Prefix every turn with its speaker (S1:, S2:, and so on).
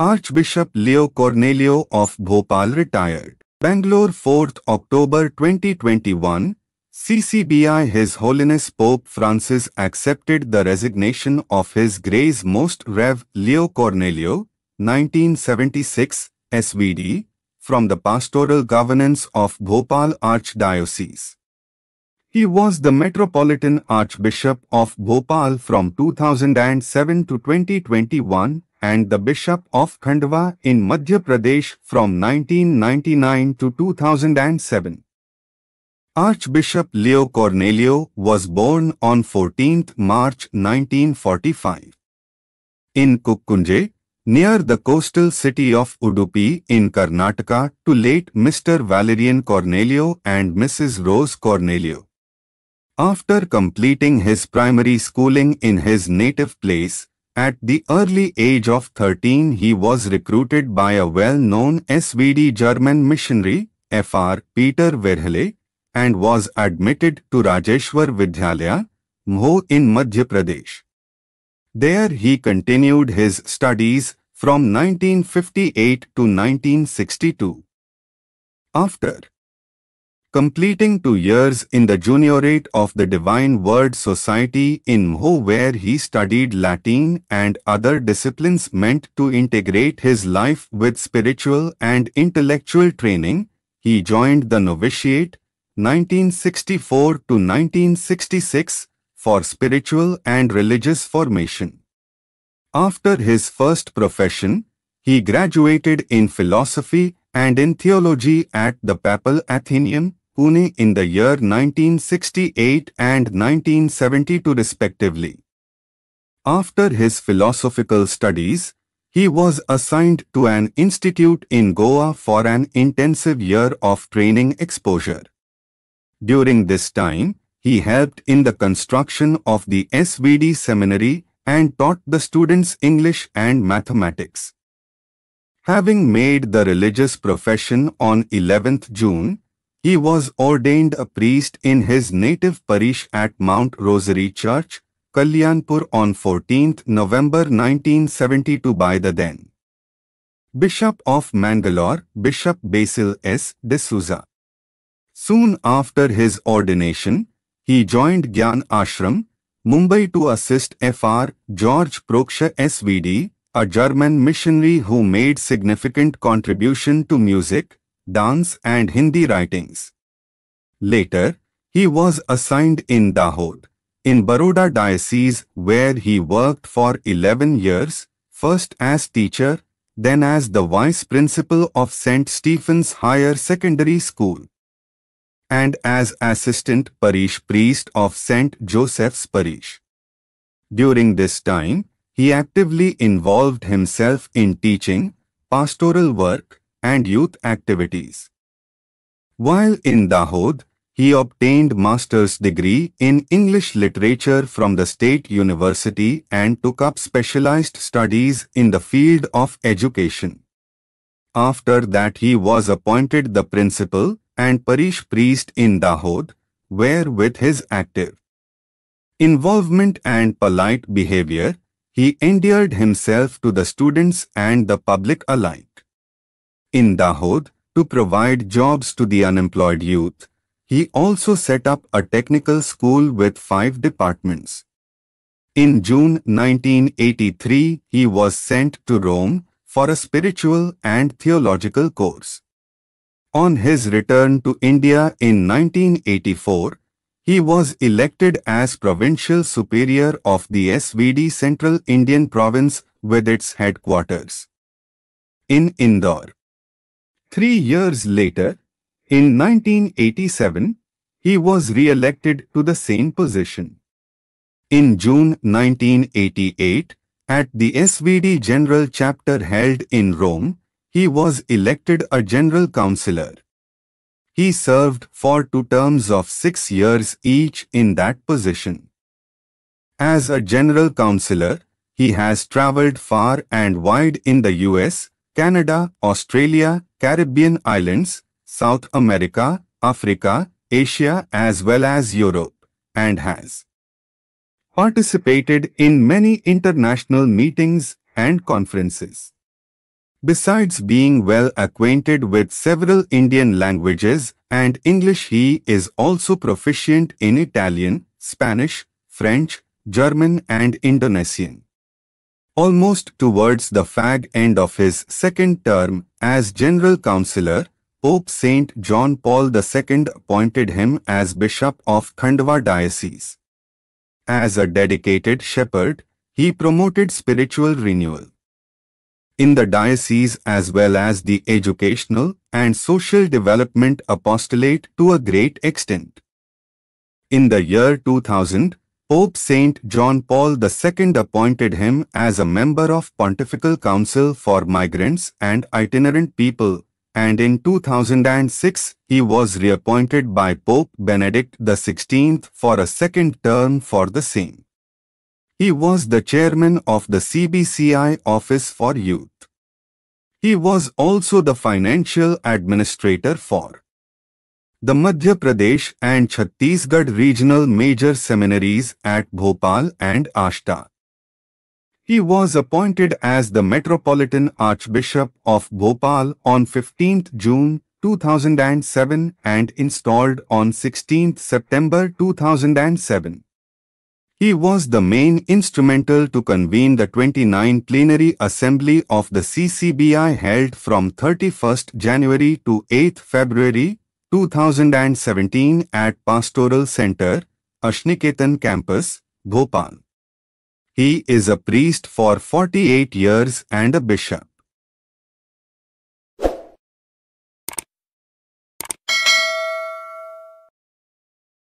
S1: Archbishop Leo Cornelio of Bhopal retired. Bangalore 4th October 2021 CCBI His Holiness Pope Francis accepted the resignation of His Grace Most Rev. Leo Cornelio, 1976, SVD, from the pastoral governance of Bhopal Archdiocese. He was the Metropolitan Archbishop of Bhopal from 2007 to 2021 and the Bishop of Khandwa in Madhya Pradesh from 1999 to 2007. Archbishop Leo Cornelio was born on 14 March 1945. In Kukkunje, near the coastal city of Udupi in Karnataka to late Mr. Valerian Cornelio and Mrs. Rose Cornelio. After completing his primary schooling in his native place, at the early age of 13 he was recruited by a well-known SVD German missionary, Fr. Peter Verhele, and was admitted to Rajeshwar Vidyalaya, Mho in Madhya Pradesh. There he continued his studies from 1958 to 1962. After completing two years in the juniorate of the Divine Word Society in Mho where he studied Latin and other disciplines meant to integrate his life with spiritual and intellectual training, he joined the novitiate 1964 to 1966 for spiritual and religious formation. After his first profession, he graduated in philosophy and in theology at the Papal Athenaeum, Pune in the year 1968 and 1972 respectively. After his philosophical studies, he was assigned to an institute in Goa for an intensive year of training exposure. During this time, he helped in the construction of the SVD seminary and taught the students English and mathematics. Having made the religious profession on 11th June, he was ordained a priest in his native parish at Mount Rosary Church, Kalyanpur on 14 November 1972 by the then Bishop of Mangalore, Bishop Basil S. Souza. Soon after his ordination, he joined Gyan Ashram, Mumbai to assist Fr. George Proksha SVD, a German missionary who made significant contribution to music, dance and Hindi writings. Later, he was assigned in Dahod, in Baroda diocese where he worked for 11 years, first as teacher, then as the vice principal of St. Stephen's Higher Secondary School and as assistant parish priest of St. Joseph's Parish. During this time, he actively involved himself in teaching, pastoral work, and youth activities. While in Dahod, he obtained master's degree in English literature from the State University and took up specialized studies in the field of education. After that he was appointed the principal and parish priest in Dahod, where with his active involvement and polite behavior, he endeared himself to the students and the public alike in Dahod to provide jobs to the unemployed youth. He also set up a technical school with five departments. In June 1983, he was sent to Rome for a spiritual and theological course. On his return to India in 1984, he was elected as Provincial Superior of the SVD Central Indian Province with its headquarters. In Indore, Three years later, in 1987, he was re-elected to the same position. In June 1988, at the SVD General Chapter held in Rome, he was elected a General Councillor. He served for two terms of six years each in that position. As a General Councillor, he has travelled far and wide in the US, Canada, Australia, Caribbean islands, South America, Africa, Asia as well as Europe, and has participated in many international meetings and conferences. Besides being well acquainted with several Indian languages and English, he is also proficient in Italian, Spanish, French, German and Indonesian. Almost towards the fag end of his second term as General Councillor, Pope St. John Paul II appointed him as Bishop of Khandwa Diocese. As a dedicated shepherd, he promoted spiritual renewal. In the diocese as well as the educational and social development apostolate to a great extent. In the year 2000, Pope St. John Paul II appointed him as a member of Pontifical Council for Migrants and Itinerant People, and in 2006 he was reappointed by Pope Benedict XVI for a second term for the same. He was the chairman of the CBCI Office for Youth. He was also the financial administrator for the Madhya Pradesh and Chhattisgarh regional major seminaries at Bhopal and Ashta. He was appointed as the Metropolitan Archbishop of Bhopal on 15 June 2007 and installed on 16 September 2007. He was the main instrumental to convene the 29th plenary assembly of the CCBI held from 31 January to 8 February 2017 at Pastoral Center, Ashniketan Campus, Bhopal. He is a priest for 48 years and a bishop.